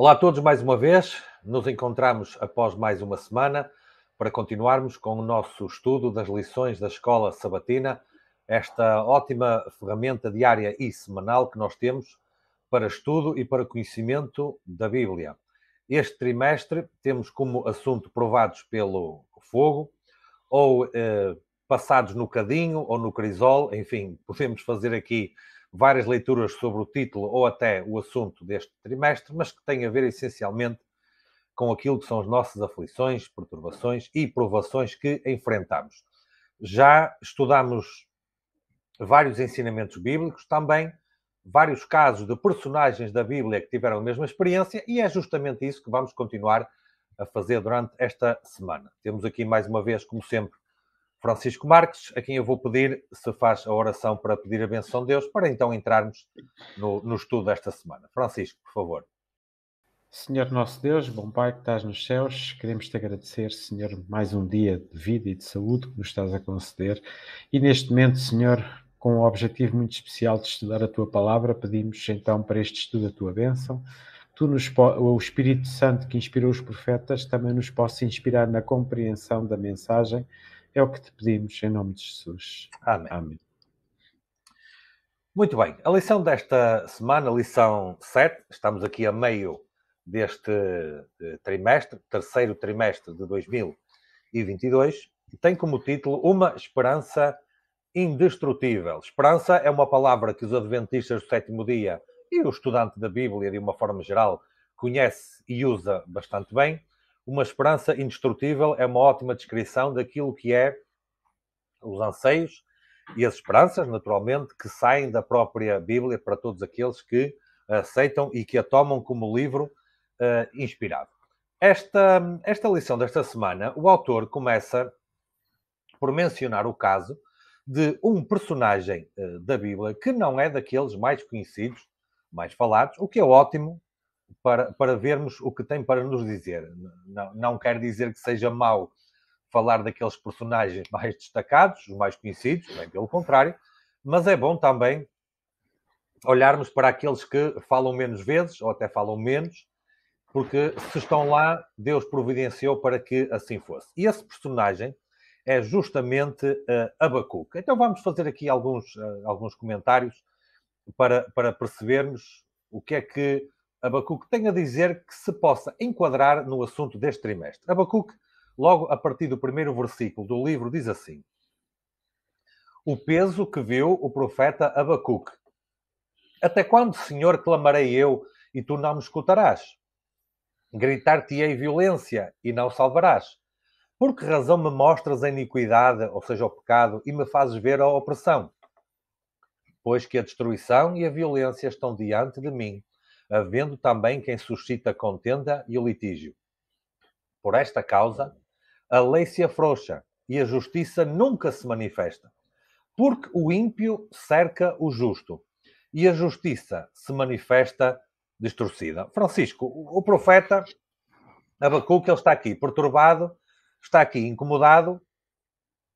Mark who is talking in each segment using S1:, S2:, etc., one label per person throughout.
S1: Olá a todos mais uma vez. Nos encontramos após mais uma semana para continuarmos com o nosso estudo das lições da Escola Sabatina, esta ótima ferramenta diária e semanal que nós temos para estudo e para conhecimento da Bíblia. Este trimestre temos como assunto provados pelo fogo ou eh, passados no cadinho ou no crisol, enfim, podemos fazer aqui várias leituras sobre o título ou até o assunto deste trimestre, mas que tem a ver essencialmente com aquilo que são as nossas aflições, perturbações e provações que enfrentamos. Já estudamos vários ensinamentos bíblicos, também vários casos de personagens da Bíblia que tiveram a mesma experiência, e é justamente isso que vamos continuar a fazer durante esta semana. Temos aqui mais uma vez, como sempre, Francisco Marques, a quem eu vou pedir se faz a oração para pedir a benção de Deus, para então entrarmos no, no estudo desta semana. Francisco, por favor.
S2: Senhor nosso Deus, bom Pai que estás nos céus, queremos te agradecer, Senhor,
S1: mais um dia de
S2: vida e de saúde que nos estás a conceder. E neste momento, Senhor, com o objetivo muito especial de estudar a tua palavra, pedimos então para este estudo a tua bênção. Tu nos, o Espírito Santo que inspirou os profetas também nos possa inspirar na compreensão da mensagem é o que te pedimos, em nome de
S1: Jesus. Amém. Amém. Muito bem, a lição desta semana, lição 7, estamos aqui a meio deste eh, trimestre, terceiro trimestre de 2022, tem como título Uma Esperança Indestrutível. Esperança é uma palavra que os adventistas do sétimo dia e o estudante da Bíblia, de uma forma geral, conhece e usa bastante bem. Uma esperança indestrutível é uma ótima descrição daquilo que é os anseios e as esperanças, naturalmente, que saem da própria Bíblia para todos aqueles que aceitam e que a tomam como livro uh, inspirado. Esta, esta lição desta semana, o autor começa por mencionar o caso de um personagem uh, da Bíblia que não é daqueles mais conhecidos, mais falados, o que é ótimo, para, para vermos o que tem para nos dizer. Não, não quer dizer que seja mau falar daqueles personagens mais destacados, os mais conhecidos, bem pelo contrário, mas é bom também olharmos para aqueles que falam menos vezes, ou até falam menos, porque se estão lá, Deus providenciou para que assim fosse. E esse personagem é justamente uh, Então vamos fazer aqui alguns, uh, alguns comentários para, para percebermos o que é que Abacuque tem a dizer que se possa enquadrar no assunto deste trimestre. Abacuque, logo a partir do primeiro versículo do livro, diz assim: O peso que viu o profeta Abacuque. Até quando, Senhor, clamarei eu e tu não me escutarás? Gritar-te-ei violência e não salvarás. Por que razão me mostras a iniquidade, ou seja, o pecado, e me fazes ver a opressão? Pois que a destruição e a violência estão diante de mim havendo também quem suscita contenda e o litígio. Por esta causa, a lei se afrouxa e a justiça nunca se manifesta, porque o ímpio cerca o justo e a justiça se manifesta distorcida. Francisco, o profeta Abacuque, ele está aqui perturbado, está aqui incomodado,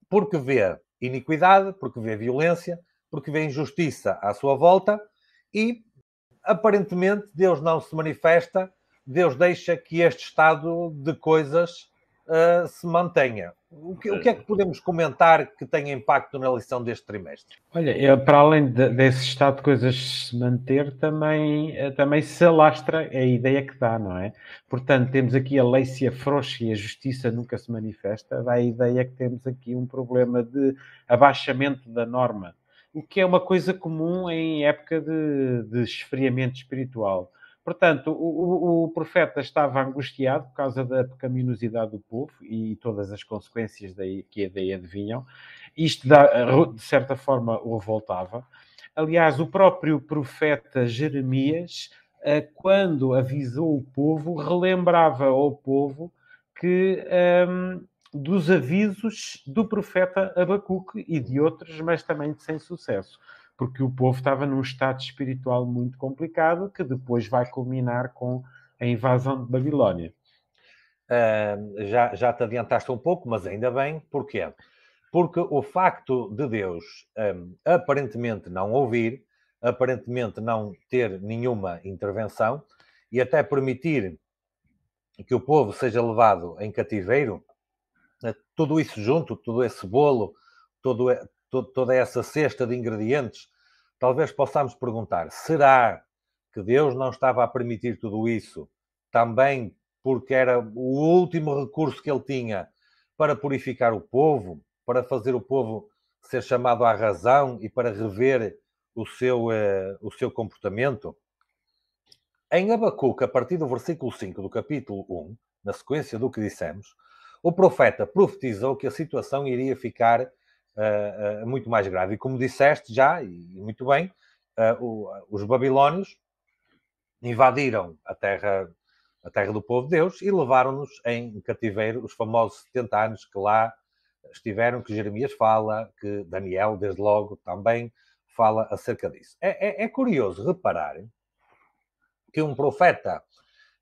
S1: porque vê iniquidade, porque vê violência, porque vê injustiça à sua volta e aparentemente Deus não se manifesta, Deus deixa que este estado de coisas uh, se mantenha. O que, o que, é que podemos comentar que tenha impacto na lição deste trimestre?
S2: Olha, eu, para além de, desse estado de coisas se manter, também, eh, também se alastra a ideia que dá, não é? Portanto, temos aqui a lei se afrouxa e a justiça nunca se manifesta, dá a ideia que temos aqui um problema de abaixamento da norma o que é uma coisa comum em época de, de esfriamento espiritual. Portanto, o, o, profeta estava angustiado por causa da pecaminosidade do povo e todas as consequências daí, que daí adivinham. Isto, de certa forma, o revoltava. Aliás, o próprio profeta Jeremias, eh, quando avisou o povo, relembrava ao povo que ehm, dos avisos do profeta Abacuque e de outros, mas também sem sucesso, porque o povo estava num estado espiritual muito complicado que depois vai culminar com a invasão
S1: de Babilónia. Uh, já, já te adiantaste um pouco, mas ainda bem, porquê? Porque o facto de Deus um, aparentemente não ouvir, aparentemente não ter nenhuma intervenção e até permitir que o povo seja levado em cativeiro, né, tudo isso junto, todo esse bolo, todo, todo, toda essa cesta de ingredientes, talvez possamos perguntar: será que Deus não estava a permitir tudo isso também porque era o último recurso que ele tinha para purificar o povo, para fazer o povo ser chamado à razão e para rever o seu, eh, o seu comportamento? Em Abacuca, a partir do versículo 5 do capítulo 1, na sequência do que dissemos, o profeta profetizou que a situação iria ficar uh, uh, muito mais grave. E como disseste já, e muito bem, ah, o, os babilónios invadiram a terra, a terra do povo de Deus e levaram-nos em cativeiro os famosos 70 anos que lá estiveram, que Jeremias fala, que Daniel, desde logo, também fala acerca disso. É, é, é curioso reparar que um profeta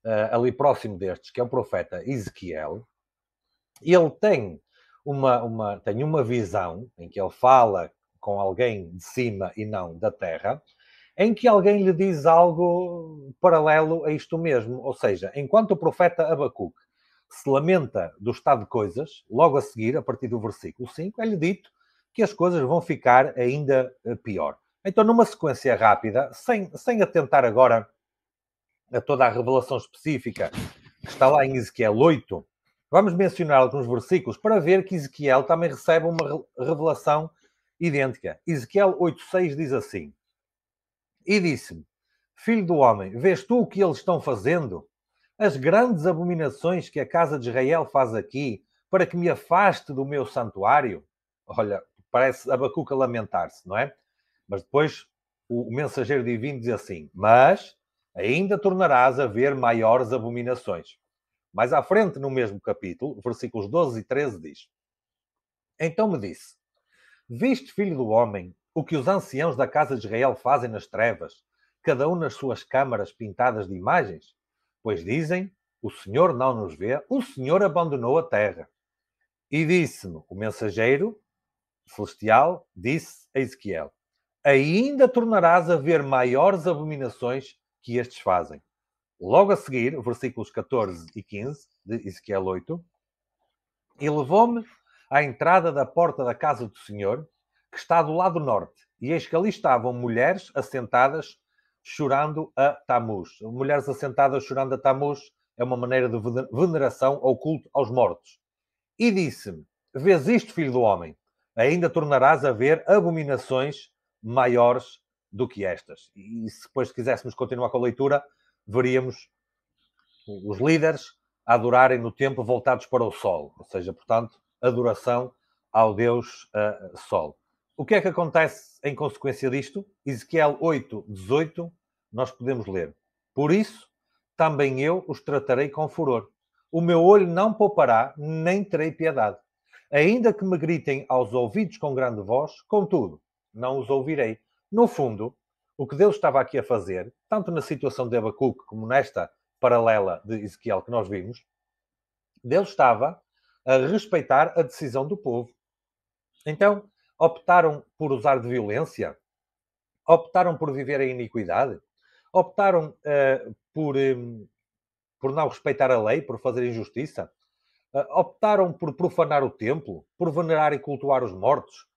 S1: uh, ali próximo destes, que é o profeta Ezequiel, ele tem uma, uma, tem uma visão em que ele fala com alguém de cima e não da terra, em que alguém lhe diz algo paralelo a isto mesmo. Ou seja, enquanto o profeta Abacuque se lamenta do estado de coisas, logo a seguir, a partir do versículo 5, é-lhe dito que as coisas vão ficar ainda eh, pior. Então, numa sequência rápida, sem, sem atentar agora a toda a revelação específica que está lá em Ezequiel 8, Vamos mencionar alguns versículos para ver que Ezequiel também recebe uma revelação idêntica. Ezequiel 8,6 diz assim: E disse-me, filho do homem, vês tu o que eles estão fazendo? As grandes abominações que a casa de Israel faz aqui, para que me afaste do meu santuário? Olha, parece Abacuca lamentar-se, não é? Mas depois o mensageiro divino diz assim: Mas ainda tornarás a ver maiores abominações. Mais à frente, no mesmo capítulo, versículos 12 e 13, diz: Então me disse: Viste, filho do homem, o que os anciãos da casa de Israel fazem nas trevas, cada um nas suas câmaras pintadas de imagens? Pois dizem: O Senhor não nos vê, o Senhor abandonou a terra. E disse-me o mensageiro celestial: Disse a Ezequiel: Ainda tornarás a ver maiores abominações que estes fazem. Logo a seguir, versículos 14 e 15 de Ezequiel 8, e levou-me à entrada da porta da casa do Senhor, que está do lado norte, e eis que ali estavam mulheres assentadas chorando a Tamuz. Mulheres assentadas chorando a Tamuz é uma maneira de veneração ou culto aos mortos. E disse-me: Vês isto, filho do homem? Ainda tornarás a ver abominações maiores do que estas. E se depois quiséssemos continuar com a leitura, veríamos os líderes adorarem no tempo voltados para o Sol, ou seja, portanto, adoração ao Deus uh, Sol. O que é que acontece em consequência disto? Ezequiel 8, 18, nós podemos ler: Por isso também eu os tratarei com furor. O meu olho não poupará, nem terei piedade. Ainda que me gritem aos ouvidos com grande voz, contudo, não os ouvirei. No fundo, o que Deus estava aqui a fazer, tanto na situação de Abacuque como nesta paralela de Ezequiel que nós vimos, Deus estava a respeitar a decisão do povo. Então, optaram por usar de violência? Optaram por viver a iniquidade? Optaram uh, por, um, eh, por não respeitar a lei, por fazer injustiça? Uh, optaram por profanar o templo, por venerar e cultuar os mortos?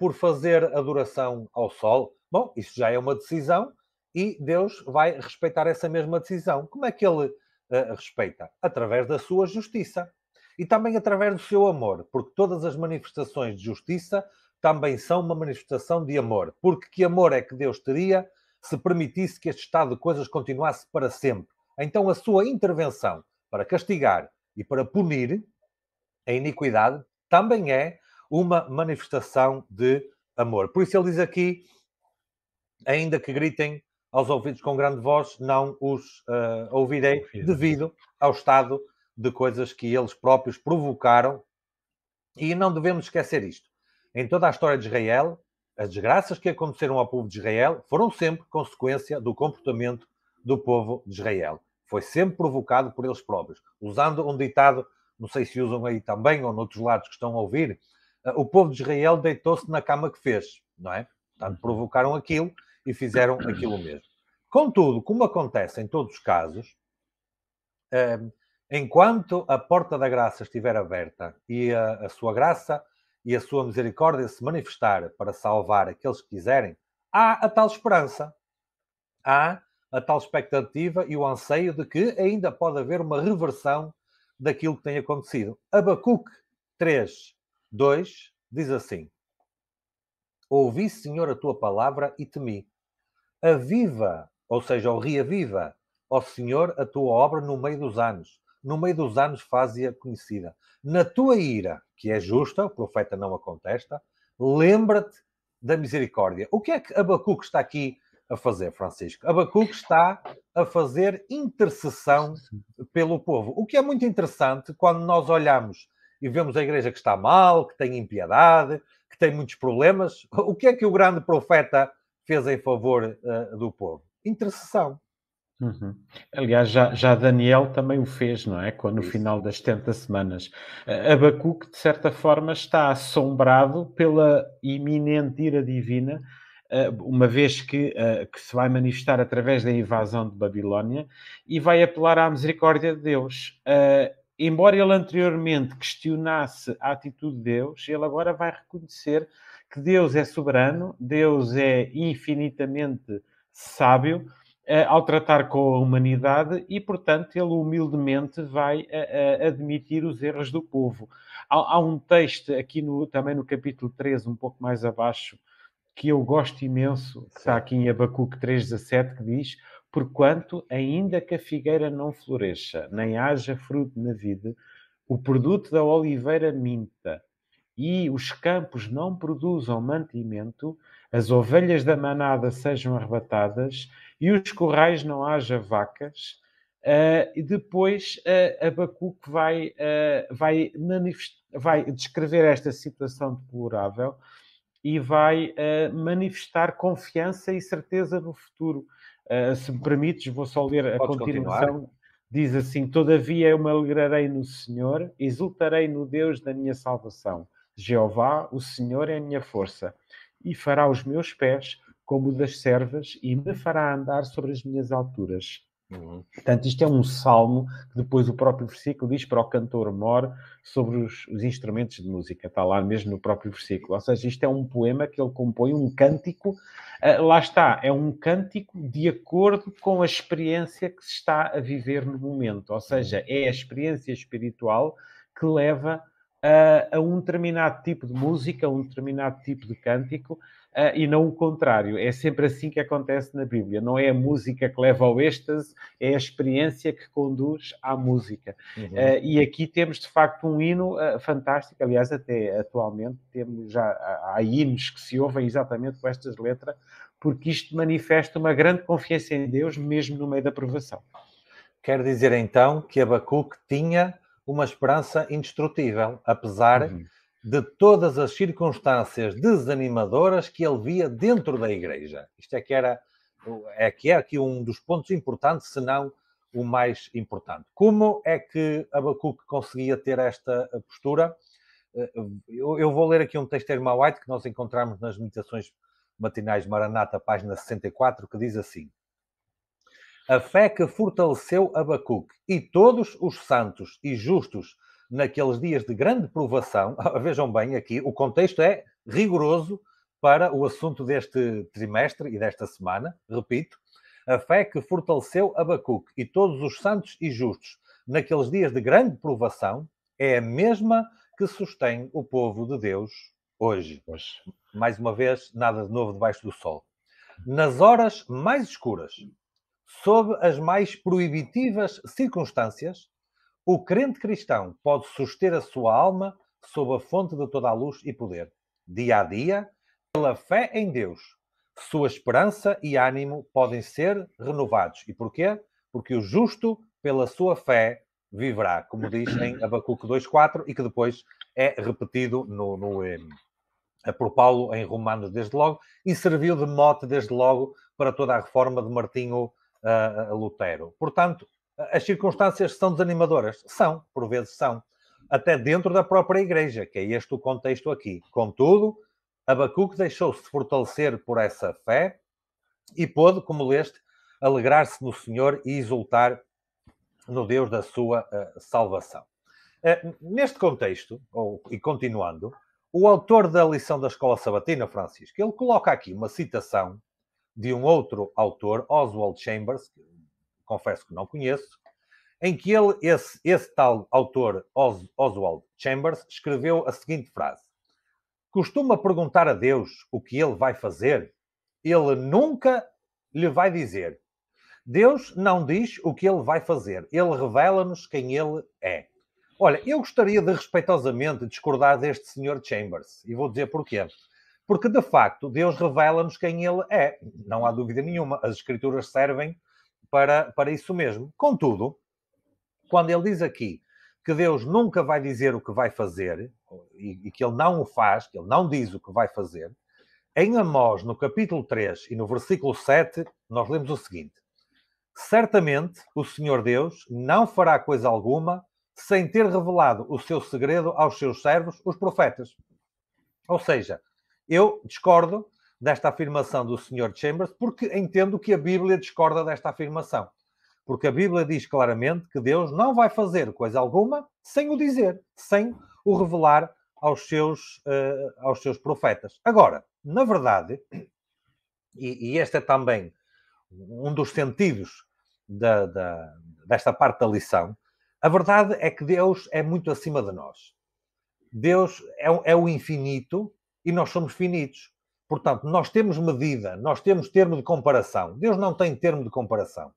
S1: por fazer adoração ao sol, bom, isso já é uma decisão e Deus vai respeitar essa mesma decisão. Como é que ele uh, respeita? Através da sua justiça e também através do seu amor, porque todas as manifestações de justiça também são uma manifestação de amor. Porque que amor é que Deus teria se permitisse que este estado de coisas continuasse para sempre? Então a sua intervenção para castigar e para punir a iniquidade também é uma manifestação de amor. Por isso ele diz aqui, ainda que gritem aos ouvidos com grande voz, não os uh, ouvirei, é? devido ao estado de coisas que eles próprios provocaram. E não devemos esquecer isto. Em toda a história de Israel, as desgraças que aconteceram ao povo de Israel foram sempre consequência do comportamento do povo de Israel. Foi sempre provocado por eles próprios. Usando um ditado, não sei se usam aí também ou noutros lados que estão a ouvir, ah, o povo de Israel deitou-se na cama que fez, não é? Portanto, uhum. provocaram aquilo e fizeram aquilo mesmo. Contudo, como acontece em todos os casos, ah, enquanto a porta da graça estiver aberta e a, a sua graça e a sua misericórdia se manifestar para salvar aqueles que quiserem, há a tal esperança, há a tal expectativa e o anseio de que ainda pode haver uma reversão daquilo que tem acontecido. Abacuque 3, 2 diz assim: Ouvi, Senhor, a tua palavra e temi. Aviva, ou seja, ou reaviva, ó Senhor, a tua obra no meio dos anos. No meio dos anos faz-a conhecida. Na tua ira, que é justa, o profeta não a contesta, lembra-te da misericórdia. O que é que Abacuque está aqui a fazer, Francisco? Abacuque está a fazer intercessão pelo povo. O que é muito interessante quando nós olhamos e vemos a igreja que está mal, que tem impiedade, que tem muitos problemas. O que é que o grande profeta fez em favor uh, do povo? Intercessão. Uhum.
S2: Aliás, já, já, Daniel também o fez, não é? Quando, no final das 70 semanas. Eh, Abacuque, de certa forma, está assombrado pela iminente ira divina, eh, uma vez que, que se vai manifestar através da invasão de Babilónia, e vai apelar à misericórdia de Deus embora ele anteriormente questionasse a atitude de Deus, ele agora vai reconhecer que Deus é soberano, Deus é infinitamente sábio eh, ao tratar com a humanidade e, portanto, ele humildemente vai eh, eh, admitir os erros do povo. Há, há um texto aqui no, também no capítulo 13, um pouco mais abaixo, que eu gosto imenso, que está aqui em Abacuque 3,17, que diz: porquanto, ainda que a figueira não floresça, nem haja fruto na vide, o produto da oliveira minta, e os campos não produzam mantimento, as ovelhas da manada sejam arrebatadas, e os corrais não haja vacas, uh, e depois uh, Abacuque vai, uh, vai, vai descrever esta situação deplorável e vai uh, manifestar confiança e certeza no futuro. Eh, se me permites, vou só ler a Podes continuação. Continuar. Diz assim: Todavia eu me alegrarei no Senhor, exultarei no Deus da minha salvação. Jeová, o Senhor é a minha força, e fará os meus pés como das servas, e me fará andar sobre as minhas alturas. Uhum. Portanto, isto é um salmo que depois o próprio versículo diz para o cantor mor sobre os, os, instrumentos de música, está lá mesmo no próprio versículo. Ou seja, isto é um poema que ele compõe, um cântico, uh, lá está, é um cântico de acordo com a experiência que se está a viver no momento. Ou seja, é a experiência espiritual que leva a um determinado tipo de música, a um determinado tipo de cântico, uh, e não o contrário. É sempre assim que acontece na Bíblia. Não é a música que leva ao êxtase, é a experiência que conduz à música. Uhum. Uh, e aqui temos, de facto, um hino uh, fantástico. Aliás, até atualmente temos já há hinos que se ouvem exatamente com estas letras, porque isto manifesta uma grande confiança em Deus,
S1: mesmo no meio da provação. Quer dizer então que Abacuque tinha uma esperança indestrutível, apesar uhum de todas as circunstâncias desanimadoras que ele via dentro da igreja. Isto é que era é que é aqui um dos pontos importantes, se não o mais importante. Como é que Abacuque conseguia ter esta eh, postura? Eh, eu vou ler aqui um texto de Irmã White que nós encontramos nas meditações matinais Maranata, página 64, que diz assim: A fé que fortaleceu Abacuque e todos os santos e justos naqueles dias de grande provação, ah, vejam bem aqui, o contexto é rigoroso para o assunto deste trimestre e desta semana, repito, a fé que fortaleceu Abacuque e todos os santos e justos naqueles dias de grande provação é a mesma que sustém o povo de Deus hoje. hoje. Mais uma vez, nada de novo debaixo do sol. Nas horas mais escuras, sob as mais proibitivas circunstâncias, o crente cristão pode suster a sua alma sob a fonte de toda a luz e poder, dia a dia, pela fé em Deus. Sua esperança e ânimo podem ser renovados. E porquê? Porque o justo, pela sua fé, viverá, como diz em Abacuque 2.4 e que depois é repetido no, no, por Paulo em Romanos desde logo e serviu de mote desde logo para toda a reforma de Martinho uh, Lutero. Portanto, as circunstâncias são desanimadoras? São, por vezes são, até dentro da própria igreja, que é este o contexto aqui. Contudo, Abacuque deixou-se fortalecer por essa fé e pôde, como leste, alegrar-se no Senhor e exultar no Deus da sua uh, salvação. Uh, neste contexto, ou, e continuando, o autor da lição da Escola Sabatina, Francisco, ele coloca aqui uma citação de um outro autor, Oswald Chambers, confesso que não conheço, em que ele, esse, esse tal autor Os, Oswald Chambers, escreveu a seguinte frase: Costuma perguntar a Deus o que ele vai fazer, ele nunca lhe vai dizer. Deus não diz o que ele vai fazer, ele revela-nos quem ele é. Olha, eu gostaria de respeitosamente discordar deste senhor Chambers, e vou dizer porquê. Porque, de facto, Deus revela-nos quem ele é, não há dúvida nenhuma. As Escrituras servem para, para isso mesmo. Contudo, quando ele diz aqui que Deus nunca vai dizer o que vai fazer e, e que ele não o faz, que ele não diz o que vai fazer, em Amós, no capítulo 3 e no versículo 7, nós lemos o seguinte: Certamente o Senhor Deus não fará coisa alguma sem ter revelado o seu segredo aos seus servos, os profetas. Ou seja, eu discordo desta afirmação do Sr. Chambers, porque entendo que a Bíblia discorda desta afirmação. Porque a Bíblia diz claramente que Deus não vai fazer coisa alguma sem o dizer, sem o revelar aos seus, uh, aos seus profetas. Agora, na verdade, e, e, este é também um dos sentidos da, da, desta parte da lição, a verdade é que Deus é muito acima de nós. Deus é, é o infinito e nós somos finitos. Portanto, nós temos medida, nós temos termo de comparação. Deus não tem termo de comparação.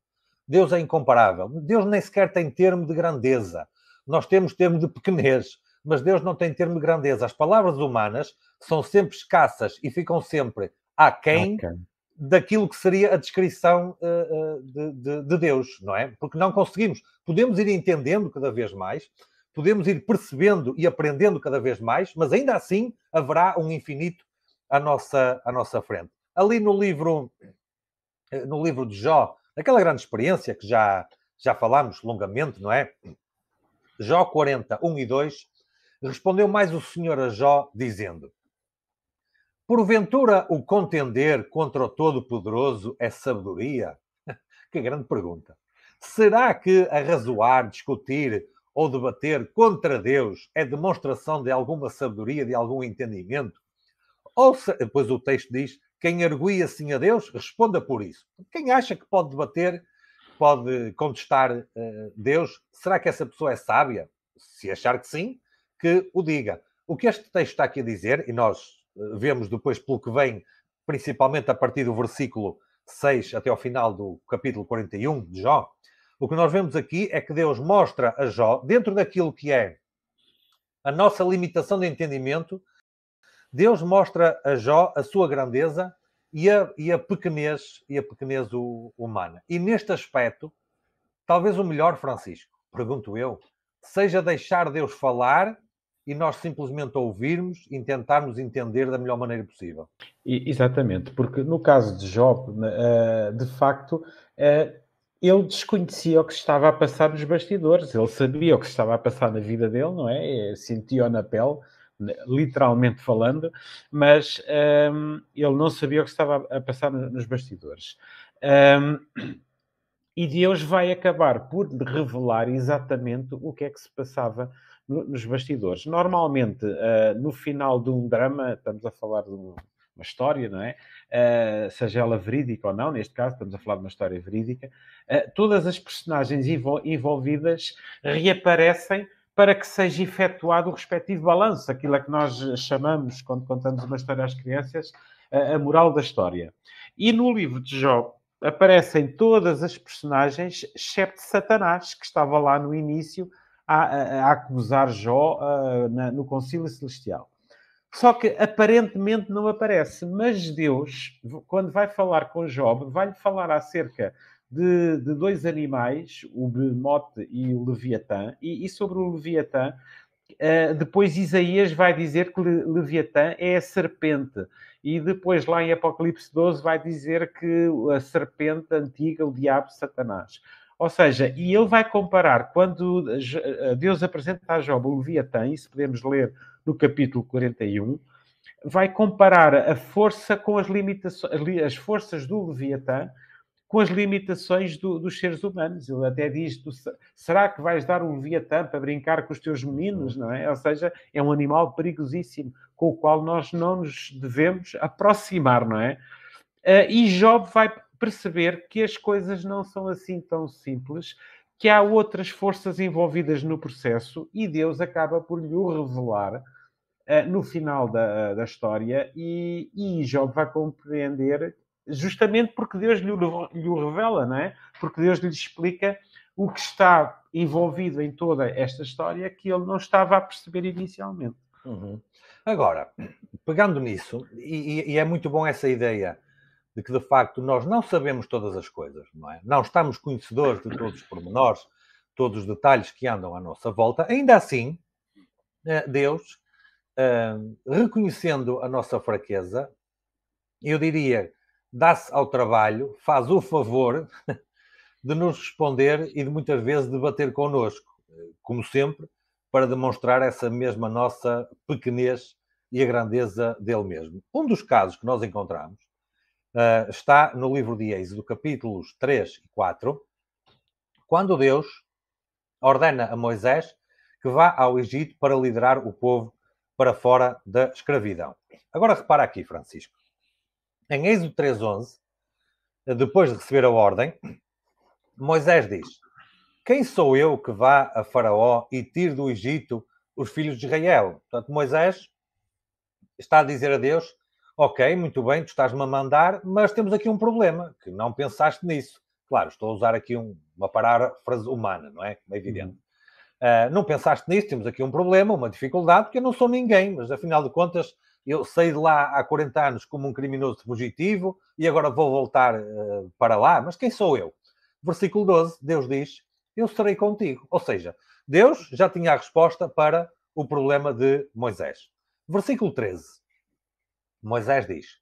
S1: Deus é incomparável. Deus nem sequer tem termo de grandeza. Nós temos termo de pequenez, mas Deus não tem termo de grandeza. As palavras humanas são sempre escassas e ficam sempre aquém okay. daquilo que seria a descrição uh, uh, de, de, de Deus, não é? Porque não conseguimos. Podemos ir entendendo cada vez mais, podemos ir percebendo e aprendendo cada vez mais, mas ainda assim haverá um infinito à nossa, à nossa frente. Ali no livro, eh, no livro de Jó, aquela grande experiência que já, já falámos longamente, não é? Jó 40, 1 e 2, respondeu mais o Senhor a Jó, dizendo: Porventura o contender contra o Todo-Poderoso é sabedoria? que grande pergunta! Será que arrazoar, discutir ou debater contra Deus é demonstração de alguma sabedoria, de algum entendimento? ouça, depois o texto diz, quem argui assim a Deus, responda por isso. Quem acha que pode debater, pode contestar uh, Deus, será que essa pessoa é sábia? Se achar que sim, que o diga. O que este texto está aqui a dizer, e nós eh, vemos depois pelo que vem, principalmente a partir do versículo 6 até ao final do capítulo 41 de Jó, o que nós vemos aqui é que Deus mostra a Jó, dentro daquilo que é a nossa limitação de entendimento, Deus mostra a Jó a sua grandeza e a, e a pequenez, e a pequenez humana. E neste aspecto, talvez o melhor, Francisco, pergunto eu, seja deixar Deus falar e nós simplesmente ouvirmos e tentarmos entender da melhor maneira possível.
S2: Exatamente, porque no caso de Jó, né, eh, de facto, eh, ele desconhecia o que estava a passar nos bastidores, ele sabia o que estava a passar na vida dele, não é? Eh, sentia-o na pele, literalmente falando, mas um, ele não sabia o que estava a passar nos bastidores. Um, e Deus vai acabar por revelar exatamente o que é que se passava nos bastidores. Normalmente, uh, no final de um drama, estamos a falar de um, uma história, não é? Uh, seja ela verídica ou não, neste caso estamos a falar de uma história verídica, uh, todas as personagens envolvidas reaparecem para que seja efetuado o respectivo balanço, aquilo a é que nós chamamos, quando contamos uma história às crianças, a moral da história. E no livro de Jó aparecem todas as personagens, excepto Satanás, que estava lá no início a, a, a acusar Jó na, no Concílio Celestial. Só que aparentemente não aparece, mas Deus, quando vai falar com Job, vai-lhe falar acerca de, de dois animais, o Bemote e o Leviatã, e, e sobre o Leviatã, Uh, eh, depois Isaías vai dizer que o Leviatã é a serpente. E depois, lá em Apocalipse 12, vai dizer que a serpente antiga, o diabo, Satanás. Ou seja, e ele vai comparar quando eh, Deus apresenta a Job o Leviatã, isso podemos ler no capítulo 41, vai comparar a força com as limitações, as forças do Leviatã com as limitações do, dos seres humanos. Ele até diz: será que vais dar um Vietnã para brincar com os teus meninos? Não é? Ou seja, é um animal perigosíssimo com o qual nós não nos devemos aproximar, não é? Ah, e Job vai perceber que as coisas não são assim tão simples, que há outras forças envolvidas no processo e Deus acaba por lhe o revelar uh, no final da, da história e, e Job vai compreender justamente porque Deus lhe, lhe o revela, não é? Porque Deus lhe explica o que está envolvido em toda esta história que ele não
S1: estava a perceber inicialmente. Uhum. Agora, pegando nisso, e, e, é muito bom essa ideia de que de facto nós não sabemos todas as coisas, não é? Não estamos conhecedores de todos os pormenores, todos os detalhes que andam à nossa volta. Ainda assim, eh, Deus, eh, reconhecendo a nossa fraqueza, eu diria dá-se ao trabalho, faz o favor de nos responder e de muitas vezes debater connosco, como sempre, para demonstrar essa mesma nossa pequenez e a grandeza dele mesmo. Um dos casos que nós encontramos uh, está no livro de Êxodo, capítulos 3 e 4, quando Deus ordena a Moisés que vá ao Egito para liderar o povo para fora da escravidão. Agora repara aqui, Francisco. É em Êxodo 3.11, depois de receber a ordem, Moisés diz, quem sou eu que vá a Faraó e tire do Egito os filhos de Israel? Portanto, Moisés está a dizer a Deus, ok, muito bem, tu estás-me a mandar, mas temos aqui um problema, que não pensaste nisso. Claro, estou a usar aqui um, uma paráfrase humana, não é? é evidente. Uhum. Uh, não pensaste nisso, temos aqui um problema, uma dificuldade, porque eu não sou ninguém, mas afinal de contas eu saí de lá há 40 anos como um criminoso fugitivo e agora vou voltar uh, para lá, mas quem sou eu? Versículo 12, Deus diz: Eu serei contigo. Ou seja, Deus já tinha a resposta para o problema de Moisés. Versículo 13, Moisés diz: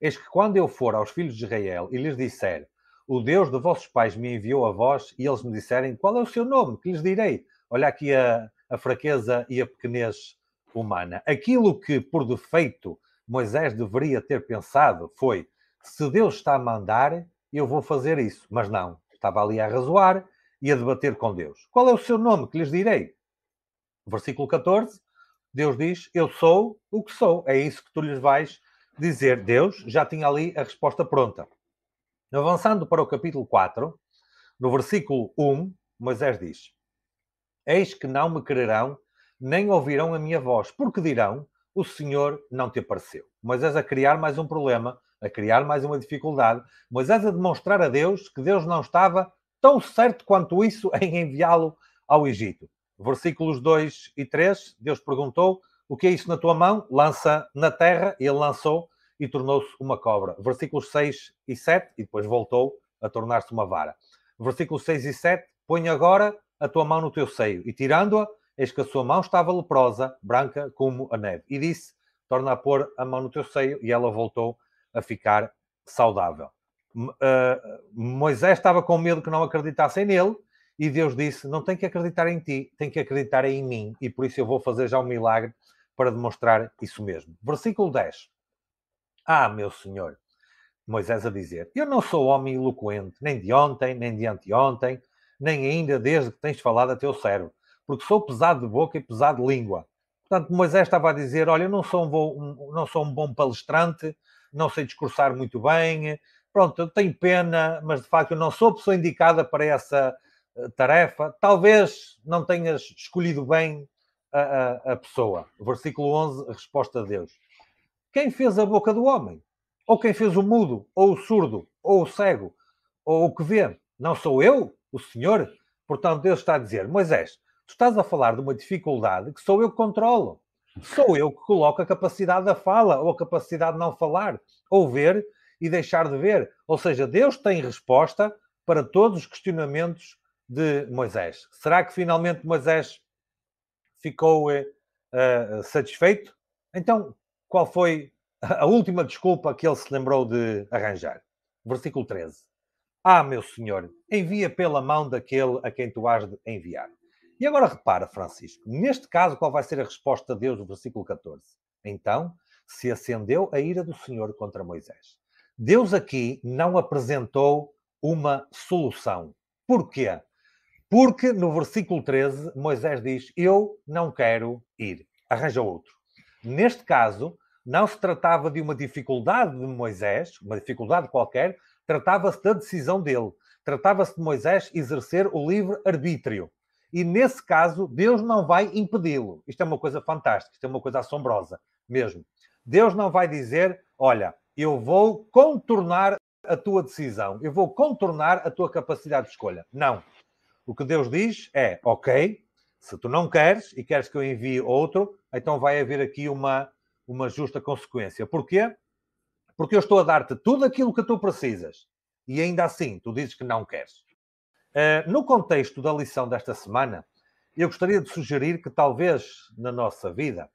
S1: Eis que quando eu for aos filhos de Israel e lhes disser: O Deus de vossos pais me enviou a vós, e eles me disserem: Qual é o seu nome? Que lhes direi? Olha aqui a, a fraqueza e a pequenez humana. Aquilo que, por defeito, Moisés deveria ter pensado foi: se Deus está a mandar, eu vou fazer isso. Mas não, estava ali a razoar e a debater com Deus. Qual é o seu nome que lhes direi? Versículo 14, Deus diz: Eu sou o que sou. É isso que tu lhes vais dizer. Deus já tinha ali a resposta pronta. Avançando para o capítulo 4, no versículo 1, Moisés diz: Eis que não me quererão nem ouvirão a minha voz, porque dirão: o Senhor não te apareceu. Mas és a criar mais um problema, a criar mais uma dificuldade, Mas és a demonstrar a Deus que Deus não estava tão certo quanto isso em enviá-lo ao Egito. Versículos 2 e 3, Deus perguntou: O que é isso na tua mão? Lança na terra, e ele lançou e tornou-se uma cobra. Versículos 6 e 7, e depois voltou a tornar-se uma vara. Versículos 6 e 7, põe agora a tua mão no teu seio, e tirando-a, eis que a sua mão estava leprosa, branca como a neve. E disse: Torna a pôr a mão no teu seio, e ela voltou a ficar saudável. Uh, Moisés estava com medo que não acreditassem nele, e Deus disse: Não tem que acreditar em ti, tem que acreditar em mim, e por isso eu vou fazer já um milagre para demonstrar isso mesmo. Versículo 10. Ah, meu Senhor, Moisés a dizer: Eu não sou homem eloquente, nem de ontem, nem de anteontem, nem ainda desde que tens falado a teu servo porque sou pesado de boca e pesado de língua. Portanto, Moisés estava a dizer: Olha, eu não sou um, bom, não sou um bom palestrante, não sei discursar muito bem, pronto, eu tenho pena, mas de facto eu não sou a pessoa indicada para essa eh, tarefa. Talvez não tenhas escolhido bem a, a, a pessoa. Versículo 11, resposta a Deus. Quem fez a boca do homem? Ou quem fez o mudo, ou o surdo, ou o cego, ou o que vê? Não sou eu, o Senhor? Portanto, Deus está a dizer: Moisés, tu estás a falar de uma dificuldade que sou eu que controlo. Sou eu que coloco a capacidade da fala ou a capacidade de não falar, ou ver e deixar de ver. Ou seja, Deus tem resposta para todos os questionamentos de Moisés. Será que finalmente Moisés ficou uh, satisfeito? Então, qual foi a última desculpa que ele se lembrou de arranjar? Versículo 13. Ah, meu Senhor, envia pela mão daquele a quem tu has de enviar. E agora repara, Francisco, neste caso, qual vai ser a resposta de Deus no versículo 14? Então se acendeu a ira do Senhor contra Moisés. Deus aqui não apresentou uma solução. Porquê? Porque no versículo 13, Moisés diz: Eu não quero ir, arranja outro. Neste caso, não se tratava de uma dificuldade de Moisés, uma dificuldade qualquer, tratava-se da decisão dele. Tratava-se de Moisés exercer o livre arbítrio. E nesse caso, Deus não vai impedi-lo. Isto é uma coisa fantástica, isto é uma coisa assombrosa mesmo. Deus não vai dizer: Olha, eu vou contornar a tua decisão, eu vou contornar a tua capacidade de escolha. Não. O que Deus diz é: Ok, se tu não queres e queres que eu envie outro, então vai haver aqui uma, uma justa consequência. Porquê? Porque eu estou a dar-te tudo aquilo que tu precisas e ainda assim tu dizes que não queres. Eh, no contexto da lição desta semana, eu gostaria de sugerir que talvez na nossa vida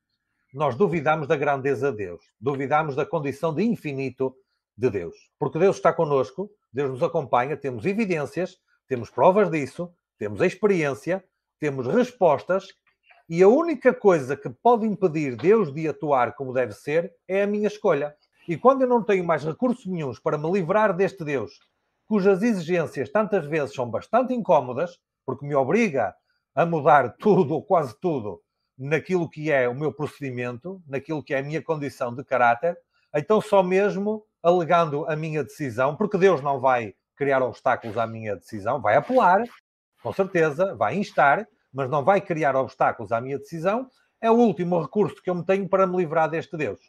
S1: nós duvidamos da grandeza de Deus, duvidamos da condição de infinito de Deus. Porque Deus está connosco, Deus nos acompanha, temos evidências, temos provas disso, temos a experiência, temos respostas, e a única coisa que pode impedir Deus de atuar como deve ser é a minha escolha. E quando eu não tenho mais recursos nenhums para me livrar deste Deus cujas exigências tantas vezes são bastante incómodas, porque me obriga a mudar tudo ou quase tudo naquilo que é o meu procedimento, naquilo que é a minha condição de caráter, então só mesmo alegando a minha decisão, porque Deus não vai criar obstáculos à minha decisão, vai apelar, com certeza, vai instar, mas não vai criar obstáculos à minha decisão, é o último recurso que eu me tenho para me livrar deste Deus.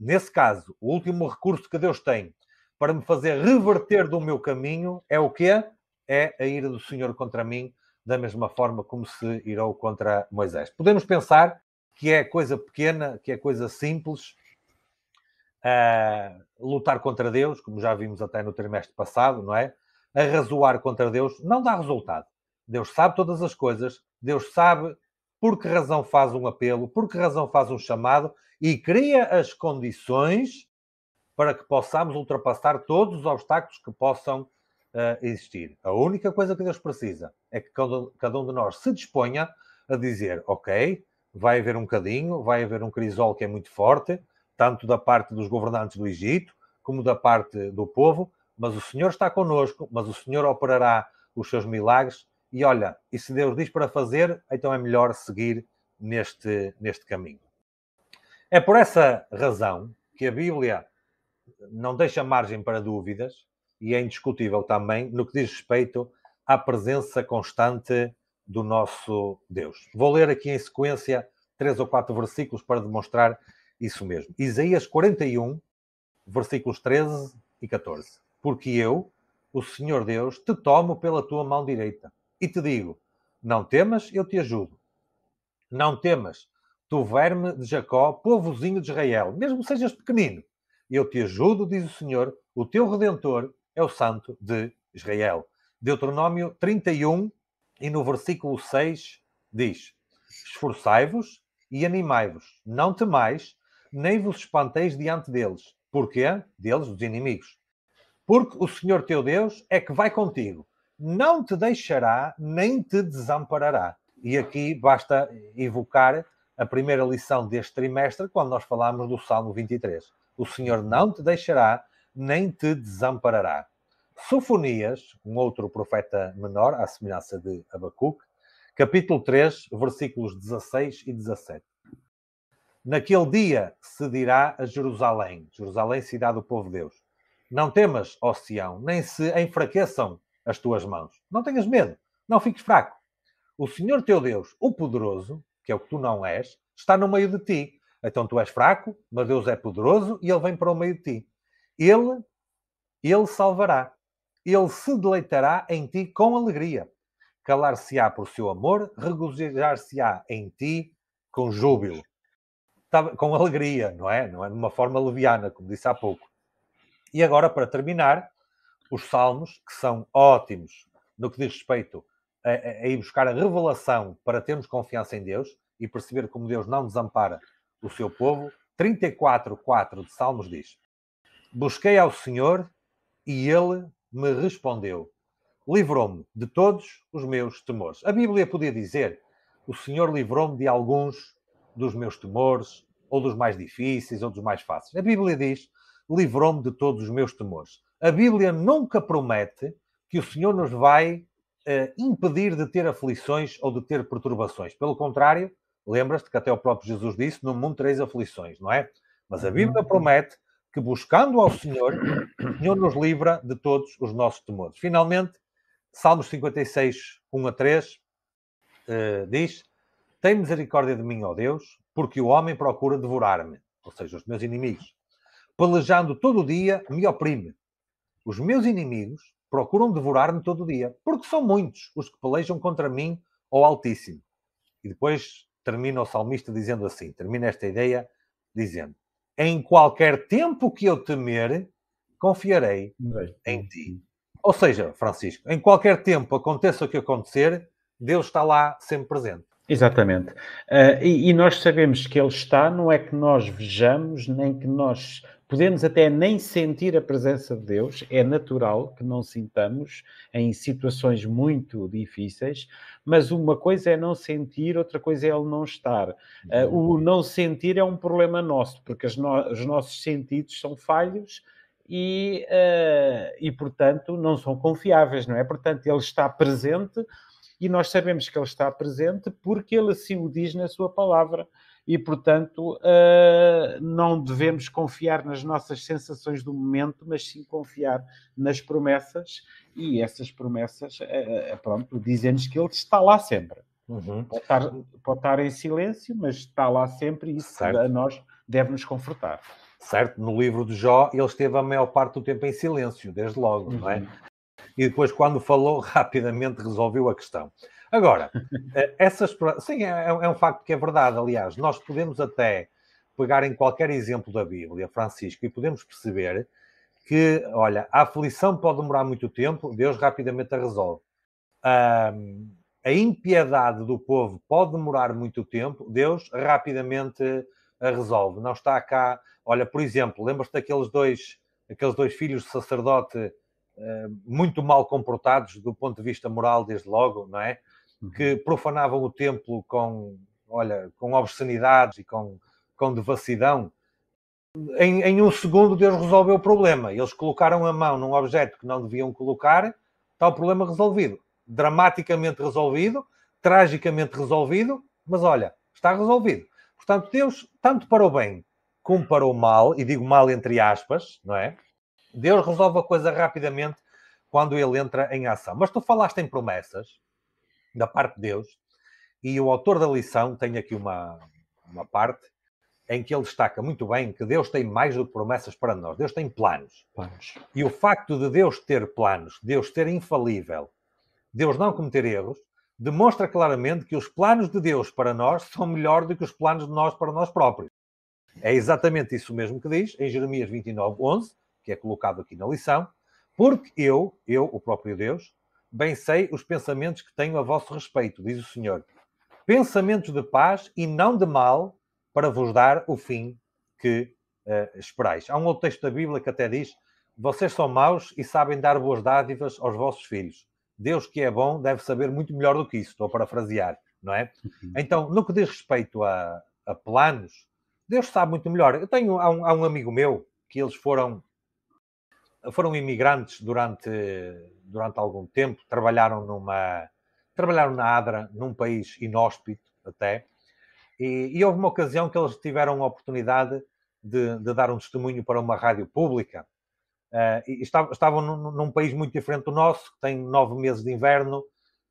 S1: Nesse caso, o último recurso que Deus tem para me fazer reverter do meu caminho é o quê? É a ira do Senhor contra mim, da mesma forma como se irou contra Moisés. Podemos pensar que é coisa pequena, que é coisa simples, uh, lutar contra Deus, como já vimos até no trimestre passado, não é? Arrazoar contra Deus não dá resultado. Deus sabe todas as coisas, Deus sabe por que razão faz um apelo, por que razão faz um chamado e cria as condições para que possamos ultrapassar todos os obstáculos que possam uh, existir. A única coisa que Deus precisa é que cada um de nós se disponha a dizer: ok, vai haver um cadinho, vai haver um crisol que é muito forte, tanto da parte dos governantes do Egito como da parte do povo, mas o Senhor está conosco, mas o Senhor operará os seus milagres. E olha, e se Deus diz para fazer, então é melhor seguir neste, neste caminho. É por essa razão que a Bíblia não deixa margem para dúvidas e é indiscutível também no que diz respeito à presença constante do nosso Deus. Vou ler aqui em sequência três ou quatro versículos para demonstrar isso mesmo. Isaías 41, versículos 13 e 14. Porque eu, o Senhor Deus, te tomo pela tua mão direita e te digo: Não temas, eu te ajudo. Não temas, tu verme de Jacó, povozinho de Israel, mesmo sejas pequenino, eu te ajudo, diz o Senhor, o teu redentor é o Santo de Israel. Deuteronômio 31, e no versículo 6 diz: Esforçai-vos e animai-vos, não temais, nem vos espanteis diante deles. Porquê? Deles, dos inimigos. Porque o Senhor teu Deus é que vai contigo, não te deixará, nem te desamparará. E aqui basta evocar a primeira lição deste trimestre, quando nós falamos do Salmo 23 o Senhor não te deixará, nem te desamparará. Sofonias, um outro profeta menor, à semelhança de Abacuque, capítulo 3, versículos 16 e 17. Naquele dia se dirá a Jerusalém, Jerusalém, cidade do povo de Deus: Não temas, ó Sião, nem se enfraqueçam as tuas mãos. Não tenhas medo, não fiques fraco. O Senhor teu Deus, o poderoso, que é o que tu não és, está no meio de ti então tu és fraco, mas Deus é poderoso e ele vem para o meio de ti. Ele, ele salvará. Ele se deleitará em ti com alegria. Calar-se-á por seu amor, regozijar-se-á em ti com júbilo. Tá, com alegria, não é? Não é? De uma forma leviana, como disse há pouco. E agora, para terminar, os salmos, que são ótimos no que diz respeito a, a, a ir buscar a revelação para termos confiança em Deus e perceber como Deus não nos ampara, o seu povo, 34.4 de Salmos diz: Busquei ao Senhor e ele me respondeu. Livrou-me de todos os meus temores. A Bíblia podia dizer: O Senhor livrou-me de alguns dos meus temores, ou dos mais difíceis, ou dos mais fáceis. A Bíblia diz: Livrou-me de todos os meus temores. A Bíblia nunca promete que o Senhor nos vai uh, impedir de ter aflições ou de ter perturbações. Pelo contrário, Lembras-te que até o próprio Jesus disse: No mundo tereis aflições, não é? Mas a Bíblia uhum. promete que, buscando ao Senhor, o Senhor nos livra de todos os nossos temores. Finalmente, Salmos 56, 1 a 3, eh, diz: Tem misericórdia de mim, ó Deus, porque o homem procura devorar-me, ou seja, os meus inimigos. Pelejando todo o dia, me oprime. Os meus inimigos procuram devorar-me todo o dia, porque são muitos os que pelejam contra mim, ó Altíssimo. E depois termina o salmista dizendo assim: termina esta ideia dizendo: Em qualquer tempo que eu temer, confiarei em ti. Ou seja, Francisco, em qualquer tempo aconteça o que acontecer, Deus está lá sempre presente.
S2: Exatamente.
S1: Uh, e,
S2: e, nós sabemos que Ele está, não é que nós vejamos, nem que nós Podemos até nem sentir a presença de Deus, é natural que não sintamos em situações muito difíceis, mas uma coisa é não sentir, outra coisa é ele não estar. Uh, o uhum. não sentir é um problema nosso, porque no os nossos sentidos são falhos e, uh, e, portanto, não são confiáveis, não é? Portanto, ele está presente e nós sabemos que ele está presente porque ele assim o diz na sua palavra e, portanto, uh, não devemos confiar nas nossas sensações do momento, mas sim confiar nas promessas e essas promessas, uh, pronto, dizem-nos que Ele está lá sempre. Uhum. Pode, estar, pode estar em silêncio, mas
S1: está lá sempre e isso certo. a nós deve nos confortar. Certo, no livro de Jó, ele esteve a maior parte do tempo em silêncio, desde logo, uhum. não é? Uhum. E depois, quando falou, rapidamente resolveu a questão. Agora, eh, essas. Sim, é, é, é um facto que é verdade. Aliás, nós podemos até pegar em qualquer exemplo da Bíblia, Francisco, e podemos perceber que, olha, a aflição pode demorar muito tempo, Deus rapidamente a resolve. Um, a impiedade do povo pode demorar muito tempo, Deus rapidamente a resolve. Não está cá, olha, por exemplo, lembras-te daqueles dois, aqueles dois filhos de sacerdote uh, muito mal comportados do ponto de vista moral, desde logo, não é? que uhum. profanavam o templo com, olha, com obscenidades e com, com devassidão. Em, em, um segundo, Deus resolveu o problema. Eles colocaram a mão num objeto que não deviam colocar, está o problema resolvido. Dramaticamente resolvido, tragicamente resolvido, mas olha, está resolvido. Portanto, Deus, tanto para o bem como para o mal, e digo mal entre aspas, não é? Deus resolve a coisa rapidamente quando ele entra em ação. Mas tu falaste em promessas, da parte deles. E o autor da lição tem aqui uma, uma parte em que ele destaca muito bem que Deus tem mais do que promessas para nós. Deus tem planos. planos. E o facto de Deus ter planos, Deus ser infalível, Deus não cometer erros, demonstra claramente que os planos de Deus para nós são melhor do que os planos de nós para nós próprios. É exatamente isso mesmo que diz em Jeremias 29, 11, que é colocado aqui na lição, porque eu, eu, o próprio Deus, Bem sei os pensamentos que tenho a vosso respeito, diz o Senhor. Pensamentos de paz e não de mal, para vos dar o fim que uh, esperais. Há um outro texto da Bíblia que até diz: Vocês são maus e sabem dar boas dádivas aos vossos filhos. Deus, que é bom, deve saber muito melhor do que isso. Estou a parafrasear, não é? Uhum. Então, no que diz respeito a, a planos, Deus sabe muito melhor. Eu tenho há um, há um amigo meu que eles foram foram imigrantes durante, durante algum tempo, trabalharam numa trabalharam na ADRA, num país inóspito até, e, e houve uma ocasião que eles tiveram a oportunidade de, de dar um testemunho para uma rádio pública. Uh, eh, estavam, estavam num, num, país muito diferente do nosso, que tem nove meses de inverno,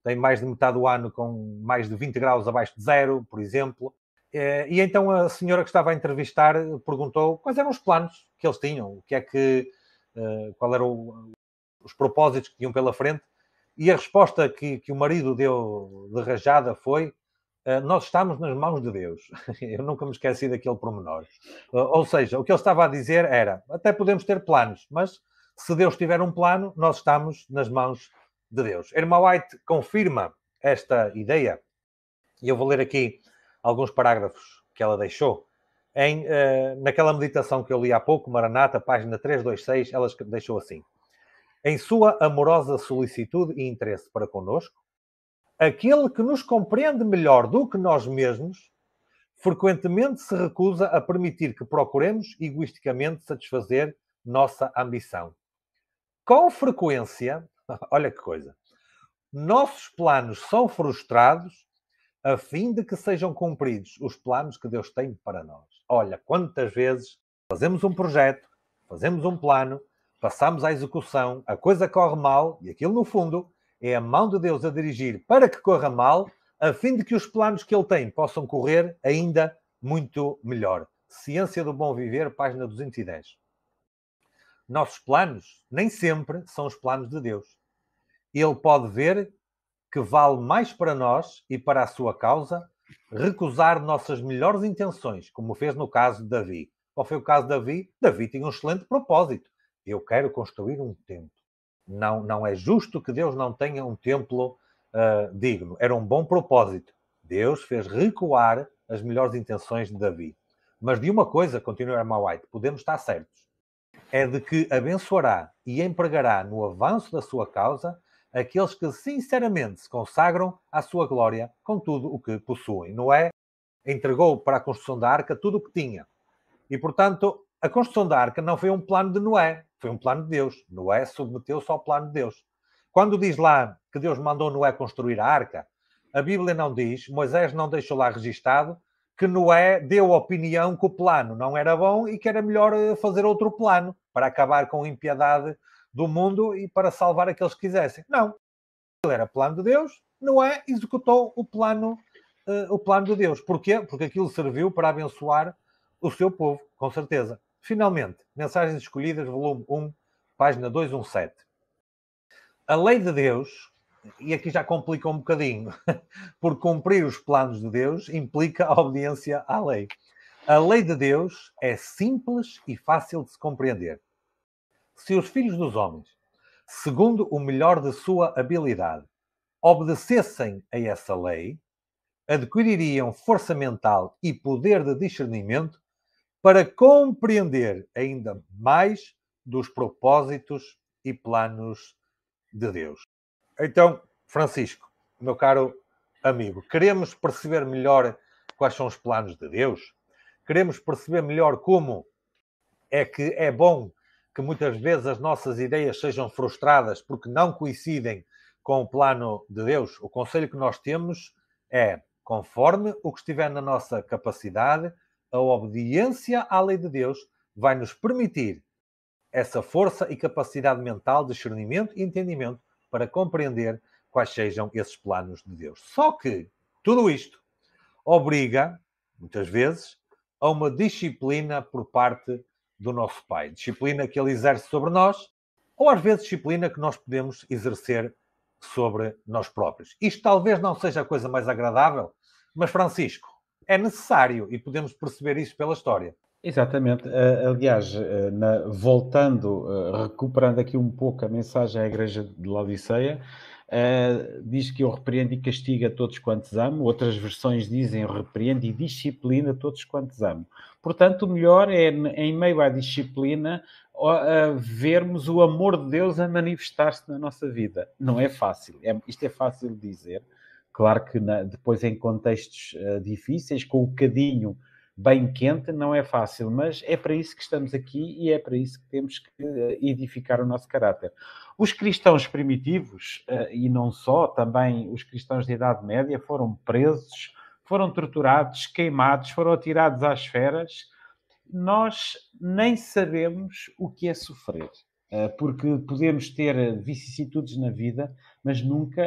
S1: tem mais de metade do ano com mais de 20 graus abaixo de zero, por exemplo. Uh, e então a senhora que estava a entrevistar perguntou quais eram os planos que eles tinham, o que é que eh, qual eram os propósitos que tinham pela frente, e a resposta que, que o marido deu de rajada foi: eh, Nós estamos nas mãos de Deus. Eu nunca me esqueci daquele pormenor. Eh, ou seja, o que ele estava a dizer era: Até podemos ter planos, mas se Deus tiver um plano, nós estamos nas mãos de Deus. Irmã White confirma esta ideia, e eu vou ler aqui alguns parágrafos que ela deixou em, uh, naquela meditação que eu li há pouco, Maranata, página 326, ela deixou assim: Em sua amorosa solicitude e interesse para conosco, aquele que nos compreende melhor do que nós mesmos frequentemente se recusa a permitir que procuremos egoisticamente satisfazer nossa ambição. Com frequência, olha que coisa, nossos planos são frustrados a fim de que sejam cumpridos os planos que Deus tem para nós olha quantas vezes fazemos um projeto, fazemos um plano, passamos à execução, a coisa corre mal e aquilo, no fundo, é a mão de Deus a dirigir para que corra mal, a fim de que os planos que ele tem possam correr ainda muito melhor. Ciência do Bom Viver, página 210. Nossos planos nem sempre são os planos de Deus. Ele pode ver que vale mais para nós e para a sua causa recusar nossas melhores intenções, como fez no caso de Davi. Qual foi o caso de Davi? Davi tinha um excelente propósito. Eu quero construir um templo. Não, não é justo que Deus não tenha um templo uh, digno. Era um bom propósito. Deus fez recuar as melhores intenções de Davi. Mas de uma coisa, continua Emma White, podemos estar certos. É de que abençoará e empregará no avanço da sua causa aqueles que sinceramente se consagram à sua glória com tudo o que possuem. Noé entregou para a construção da arca tudo o que tinha. E, portanto, a construção da arca não foi um plano de Noé, foi um plano de Deus. Noé submeteu-se ao plano de Deus. Quando diz lá que Deus mandou Noé construir a arca, a Bíblia não diz, Moisés não deixou lá registado, que Noé deu a opinião que o plano não era bom e que era melhor eh, fazer outro plano para acabar com a impiedade do mundo e para salvar aqueles que quisessem. Não. era plano de Deus, Noé executou o plano, uh, o plano de Deus. Porquê? Porque aquilo serviu para abençoar o seu povo, com certeza. Finalmente, Mensagens Escolhidas, volume 1, página 217. A lei de Deus, e aqui já complica um bocadinho, porque cumprir os planos de Deus implica a obediência à lei. A lei de Deus é simples e fácil de se compreender se os filhos dos homens, segundo o melhor de sua habilidade, obedecessem a essa lei, adquiririam força mental e poder de discernimento para compreender ainda mais dos propósitos e planos de Deus. Então, Francisco, meu caro amigo, queremos perceber melhor quais são os planos de Deus, queremos perceber melhor como é que é bom que muitas vezes as nossas ideias sejam frustradas porque não coincidem com o plano de Deus, o conselho que nós temos é, conforme o que estiver na nossa capacidade, a obediência à lei de Deus vai nos permitir essa força e capacidade mental, discernimento e entendimento para compreender quais sejam esses planos de Deus. Só que tudo isto obriga, muitas vezes, a uma disciplina por parte do nosso Pai, disciplina que Ele exerce sobre nós, ou às vezes disciplina que nós podemos exercer sobre nós próprios. Isto talvez não seja a coisa mais agradável, mas Francisco, é necessário e podemos perceber isso pela história.
S2: Exatamente. Eh, aliás, eh, voltando, eh, recuperando aqui um pouco a mensagem à Igreja de Laodiceia, Uh, diz que eu repreendo e castigo a todos quantos amo, outras versões dizem eu repreendo e disciplina a todos quantos amo. Portanto, o melhor é, em meio à disciplina, uh, vermos o amor de Deus a manifestar-se na nossa vida. Não é fácil, é, isto é fácil de dizer. Claro que na, depois, em contextos uh, difíceis, com o um bocadinho bem quente, não é fácil, mas é para isso que estamos aqui e é para isso que temos que eh, edificar o nosso caráter. Os cristãos primitivos, eh, e não só, também os cristãos da Idade Média, foram presos, foram torturados, queimados, foram atirados às feras. Nós nem sabemos o que é sofrer, eh, porque podemos ter vicissitudes na vida, mas nunca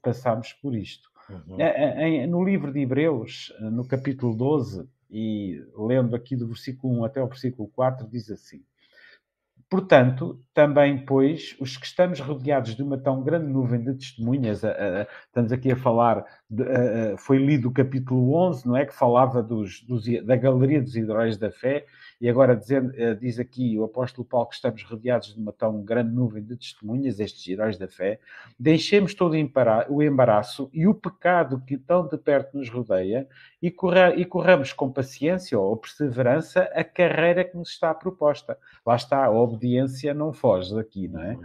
S2: passamos por isto. Uhum. No livro de Hebreus, no capítulo 12, e lendo aqui do versículo 1 até o versículo 4, diz assim: Portanto, também, pois, os que estamos rodeados de uma tão grande nuvem de testemunhas, estamos aqui a falar, de, foi lido o capítulo 11, não é? Que falava dos, dos, da galeria dos heróis da fé, e agora dizendo, eh, diz aqui o apóstolo Paulo que estamos rodeados de uma tão grande nuvem de testemunhas, estes heróis da fé, deixemos todo o embaraço e o pecado que tão de perto nos rodeia e, corra, e corramos com paciência ou perseverança a carreira que nos está proposta. Lá está, a obediência não foge daqui, não é?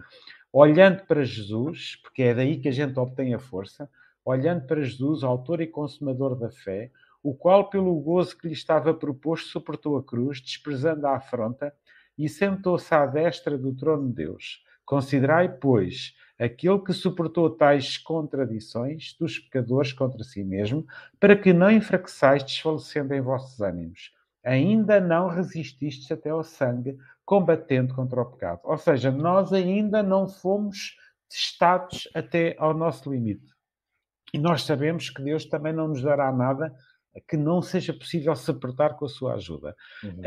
S2: Olhando para Jesus, porque é daí que a gente obtém a força, olhando para Jesus, autor e consumador da fé, o qual, pelo gozo que lhe estava proposto, suportou a cruz, desprezando a afronta, e sentou-se à destra do trono de Deus. Considerai, pois, aquele que suportou tais contradições dos pecadores contra si mesmo, para que não enfraqueçais desfalecendo em vossos ânimos. Ainda não resististes até ao sangue, combatendo contra o pecado. Ou seja, nós ainda não fomos testados até ao nosso limite. E nós sabemos que Deus também não nos dará nada que não seja possível se apertar com a sua ajuda. Uhum.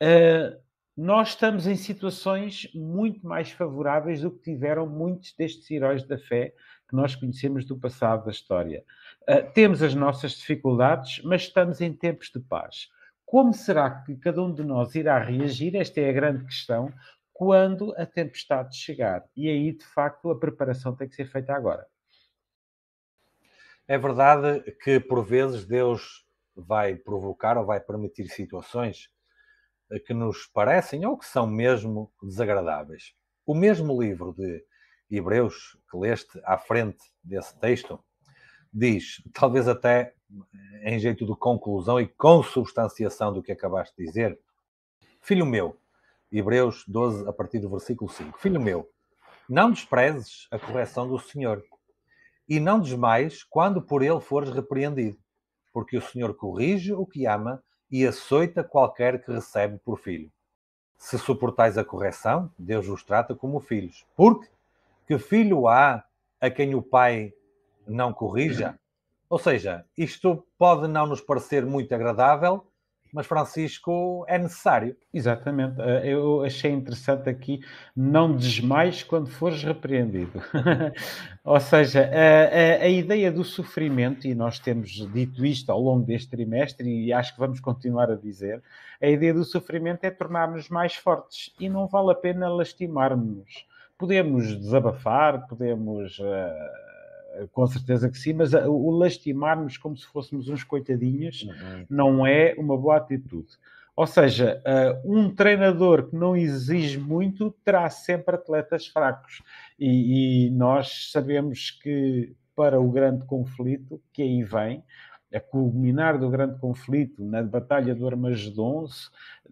S2: Ah, nós estamos em situações muito mais favoráveis do que tiveram muitos destes heróis da fé que nós conhecemos do passado da história. Uh, temos as nossas dificuldades, mas estamos em tempos de paz. Como será que cada um de nós irá reagir? Esta é a grande questão. Quando a tempestade chegar. E aí, de facto, a preparação tem que ser feita agora.
S1: É verdade que por vezes Deus vai provocar ou vai permitir situações eh, que nos parecem ou que são mesmo desagradáveis. O mesmo livro de Hebreus que leste à frente desse texto diz, talvez até em jeito de conclusão e consubstanciação do que acabaste de dizer, filho meu, Hebreus 12, a partir do versículo 5, filho meu, não desprezes a correção do Senhor e não desmais quando por ele fores repreendido, porque o Senhor corrige o que ama e açoita qualquer que recebe por filho. Se suportais a correção, Deus vos trata como filhos. Porque que filho há a quem o pai não corrija? Ou seja, isto pode não nos parecer muito agradável, mas Francisco é necessário. Exatamente.
S2: Eh, eu achei interessante aqui, não desmais quando fores repreendido. Ou seja, a, a, a, ideia do sofrimento, e nós temos dito isto ao longo deste trimestre e acho que vamos continuar a dizer, a ideia do sofrimento é tornarmo-nos mais fortes e não vale a pena lastimarmos. Podemos desabafar, podemos. Uh, com certeza que sim, mas eh, o lastimarmos como se fôssemos uns coitadinhos uhum. não é uma boa atitude. Ou seja, eh, um treinador que não exige muito terá sempre atletas fracos. E, e, nós sabemos que para o grande conflito que aí vem, a culminar do grande conflito, na Batalha do Armagedon,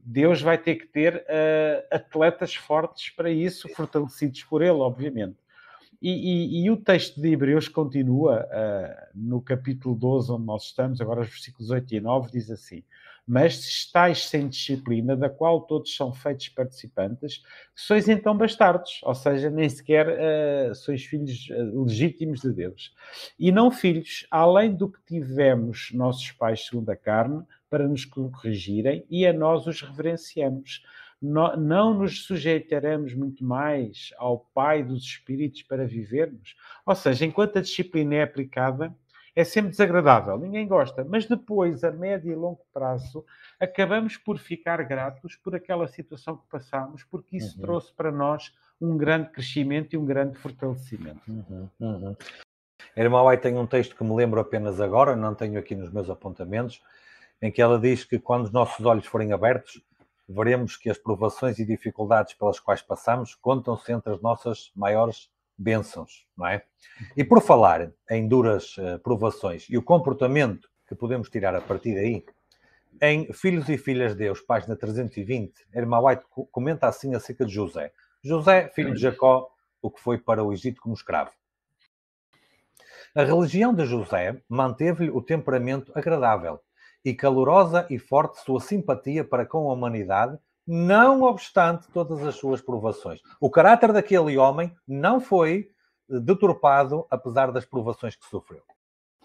S2: Deus vai ter que ter eh, atletas fortes para isso, fortalecidos por ele, obviamente. E, e, e, o texto de Hebreus continua uh, no capítulo 12, onde nós estamos, agora os versículos 8 e 9, diz assim: Mas se estáis sem disciplina, da qual todos são feitos participantes, sois então bastardos, ou seja, nem sequer uh, sois filhos ah, legítimos de Deus. E não filhos, além do que tivemos nossos pais segundo a carne, para nos corrigirem, e a nós os reverenciamos não nos sujeitaremos muito mais ao Pai dos Espíritos para vivermos? Ou seja, enquanto a disciplina é aplicada, é sempre desagradável, ninguém gosta, mas depois, a médio e longo prazo, acabamos por ficar gratos por aquela situação que passámos, porque isso uhum. trouxe para nós um grande crescimento e um grande fortalecimento. Uhum,
S1: uhum. Irmão Ai tem um texto que me lembro apenas agora, não tenho aqui nos meus apontamentos, em que ela diz que quando os nossos olhos forem abertos, veremos que as provações e dificuldades pelas quais passamos contam-se entre as nossas maiores bênçãos, não é? E por falar em duras eh, provações e o comportamento que podemos tirar a partir daí, em Filhos e Filhas de Deus, página 320, Irmã White comenta assim acerca de José. José, filho de Jacó, o que foi para o Egito como escravo. A religião de José manteve-lhe o temperamento agradável, e calorosa e forte sua simpatia para com a humanidade, não obstante todas as suas provações. O caráter daquele homem não foi eh, deturpado, apesar das provações que sofreu.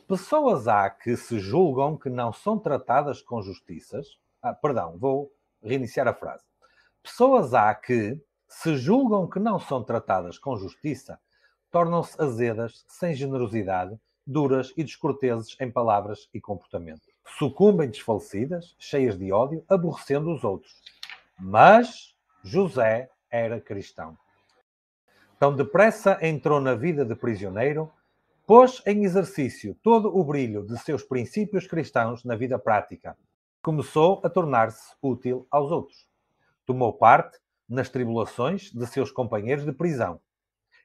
S1: Pessoas há que se julgam que não são tratadas com justiças. Ah, perdão, vou reiniciar a frase. Pessoas há que se julgam que não são tratadas com justiça, tornam-se azedas, sem generosidade, duras e descorteses em palavras e comportamento sucumbem desfalecidas, cheias de ódio, aborrecendo os outros. Mas José era cristão. Tão depressa entrou na vida de prisioneiro, pôs em exercício todo o brilho de seus princípios cristãos na vida prática. Começou a tornar-se útil aos outros. Tomou parte nas tribulações de seus companheiros de prisão.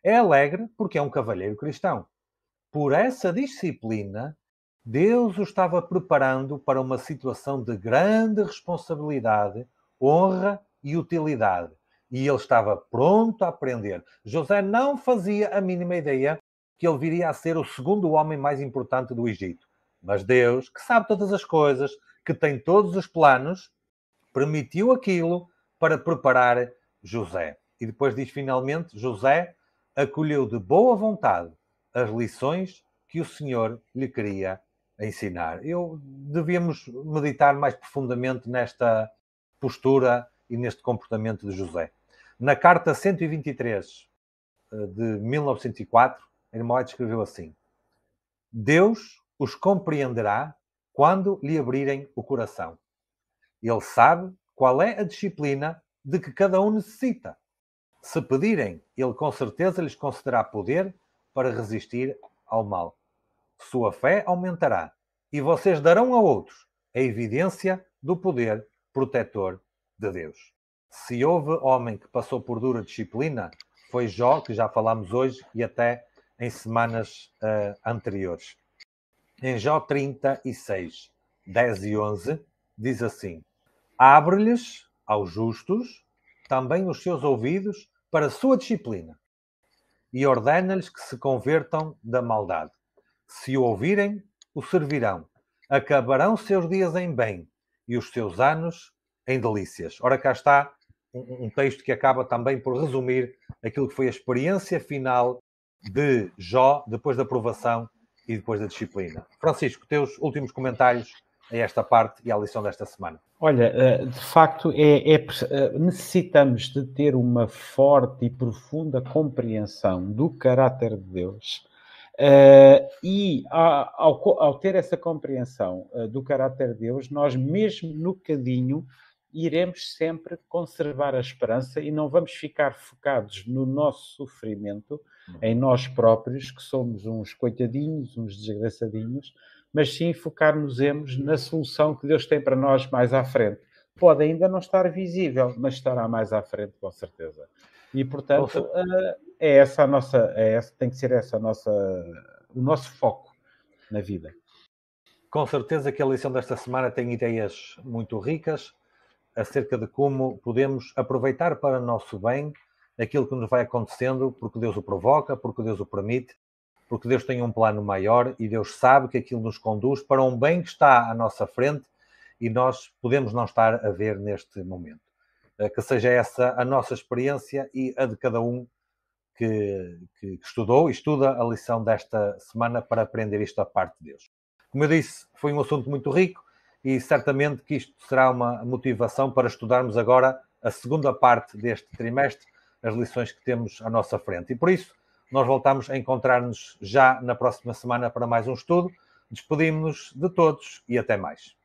S1: É alegre porque é um cavalheiro cristão. Por essa disciplina Deus o estava preparando para uma situação de grande responsabilidade, honra e utilidade. E ele estava pronto a aprender. José não fazia a mínima ideia que ele viria a ser o segundo homem mais importante do Egito. Mas Deus, que sabe todas as coisas, que tem todos os planos, permitiu aquilo para preparar José. E depois diz finalmente: José acolheu de boa vontade as lições que o Senhor lhe queria a ensinar. Eu devíamos meditar mais profundamente nesta postura e neste comportamento de José. Na carta 123 eh, de 1904, Hermóide escreveu assim: Deus os compreenderá quando lhe abrirem o coração. Ele sabe qual é a disciplina de que cada um necessita. Se pedirem, ele com certeza lhes concederá poder para resistir ao mal sua fé aumentará, e vocês darão a outros a evidência do poder protetor de Deus. Se houve homem que passou por dura disciplina, foi Jó, que já falámos hoje e até em semanas uh, anteriores. Em Jó 36, 10 e 11, diz assim: Abre-lhes aos justos também os seus ouvidos para a sua disciplina e ordena-lhes que se convertam da maldade. Se o ouvirem, o servirão. Acabarão seus dias em bem e os seus anos em delícias. Ora, cá está um, um texto que acaba também por resumir aquilo que foi a experiência final de Jó depois da provação e depois da disciplina. Francisco, teus últimos comentários a esta parte e à lição desta semana.
S2: Olha, eh, de facto, é, é, eh, necessitamos de ter uma forte e profunda compreensão do caráter de Deus eh, e ao, ao, ter essa compreensão eh, do caráter de Deus, nós mesmo no cadinho iremos sempre conservar a esperança e não vamos ficar focados no nosso sofrimento, hum. em nós próprios, que somos uns coitadinhos, uns desgraçadinhos, mas sim focar nos na solução que Deus tem para nós mais à frente. Pode ainda não estar visível, mas estará mais à
S1: frente, com certeza. E, portanto, eh,
S2: é essa a nossa, é essa, tem que ser essa a nossa o nosso foco na vida.
S1: Com certeza que a lição desta semana tem ideias muito ricas acerca de como podemos aproveitar para nosso bem aquilo que nos vai acontecendo, porque Deus o provoca, porque Deus o permite, porque Deus tem um plano maior e Deus sabe que aquilo nos conduz para um bem que está à nossa frente e nós podemos não estar a ver neste momento. Eh, que seja essa a nossa experiência e a de cada um que, que, que estudou e estuda a lição desta semana para aprender isto à parte de Deus. Como eu disse, foi um assunto muito rico e certamente que isto será uma motivação para estudarmos agora a segunda parte deste trimestre, as lições que temos à nossa frente. E por isso, nós voltamos a encontrar-nos já na próxima semana para mais um estudo. Despedimos-nos de todos e até mais.